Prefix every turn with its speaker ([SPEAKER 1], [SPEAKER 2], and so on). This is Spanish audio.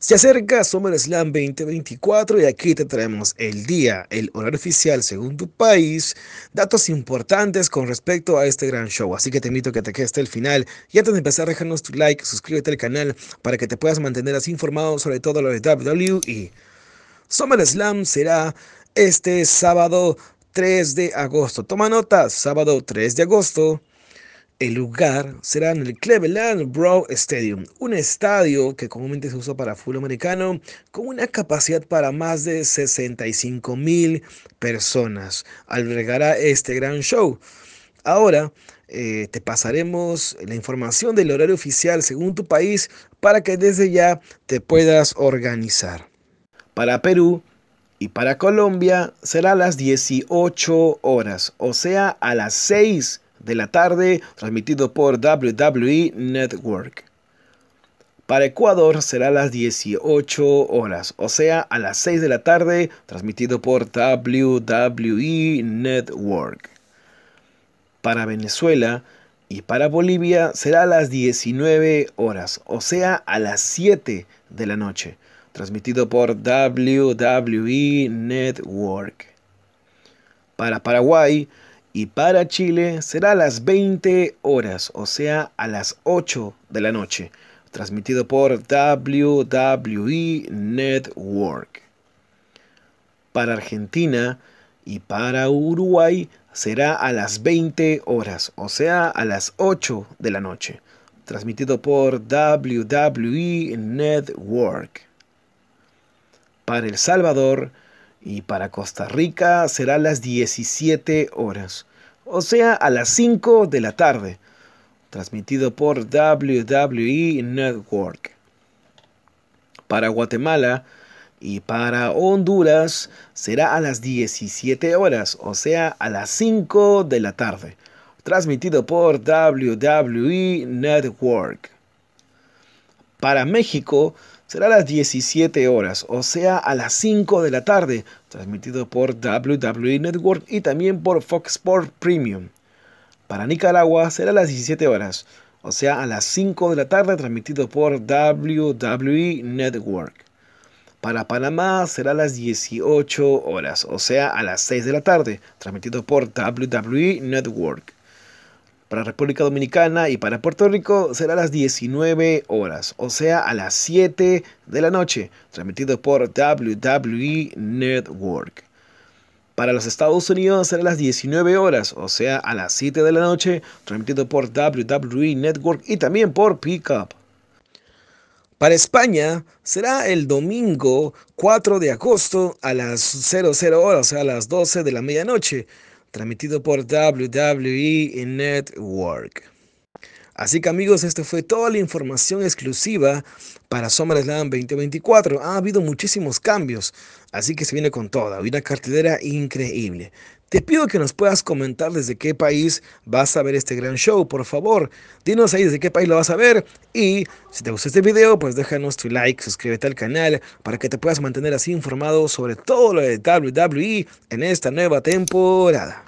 [SPEAKER 1] Se acerca SummerSlam 2024 y aquí te traemos el día, el horario oficial según tu país, datos importantes con respecto a este gran show. Así que te invito a que te quedes hasta el final y antes de empezar déjanos tu like, suscríbete al canal para que te puedas mantener así informado sobre todo lo de WWE. SummerSlam será este sábado 3 de agosto. Toma nota, sábado 3 de agosto el lugar será en el Cleveland Brown Stadium, un estadio que comúnmente se usa para fútbol americano con una capacidad para más de 65 mil personas. Albergará este gran show. Ahora eh, te pasaremos la información del horario oficial según tu país para que desde ya te puedas organizar. Para Perú, y para Colombia será a las 18 horas, o sea, a las 6 de la tarde, transmitido por WWE Network. Para Ecuador será a las 18 horas, o sea, a las 6 de la tarde, transmitido por WWE Network. Para Venezuela y para Bolivia será a las 19 horas, o sea, a las 7 de la noche, transmitido por WWE Network. Para Paraguay y para Chile será a las 20 horas, o sea, a las 8 de la noche, transmitido por WWE Network. Para Argentina y para Uruguay será a las 20 horas, o sea, a las 8 de la noche, transmitido por WWE Network. Para El Salvador, y para Costa Rica será a las 17 horas, o sea, a las 5 de la tarde, transmitido por WWE Network. Para Guatemala y para Honduras será a las 17 horas, o sea, a las 5 de la tarde, transmitido por WWE Network. Para México será a las 17 horas, o sea, a las 5 de la tarde, transmitido por WWE Network y también por Fox Sports Premium. Para Nicaragua será a las 17 horas, o sea, a las 5 de la tarde, transmitido por WWE Network. Para Panamá será a las 18 horas, o sea, a las 6 de la tarde, transmitido por WWE Network. Para República Dominicana y para Puerto Rico será a las 19 horas, o sea, a las 7 de la noche, transmitido por WWE Network. Para los Estados Unidos será a las 19 horas, o sea, a las 7 de la noche, transmitido por WWE Network y también por Pickup. Para España será el domingo 4 de agosto a las 00 horas, o sea, a las 12 de la medianoche, transmitido por WWE Network. Así que amigos, esta fue toda la información exclusiva para Summer 2024. Ha habido muchísimos cambios, así que se viene con toda, una cartelera increíble. Te pido que nos puedas comentar desde qué país vas a ver este gran show, por favor. Dinos ahí desde qué país lo vas a ver. Y si te gustó este video, pues déjanos tu like, suscríbete al canal para que te puedas mantener así informado sobre todo lo de WWE en esta nueva temporada.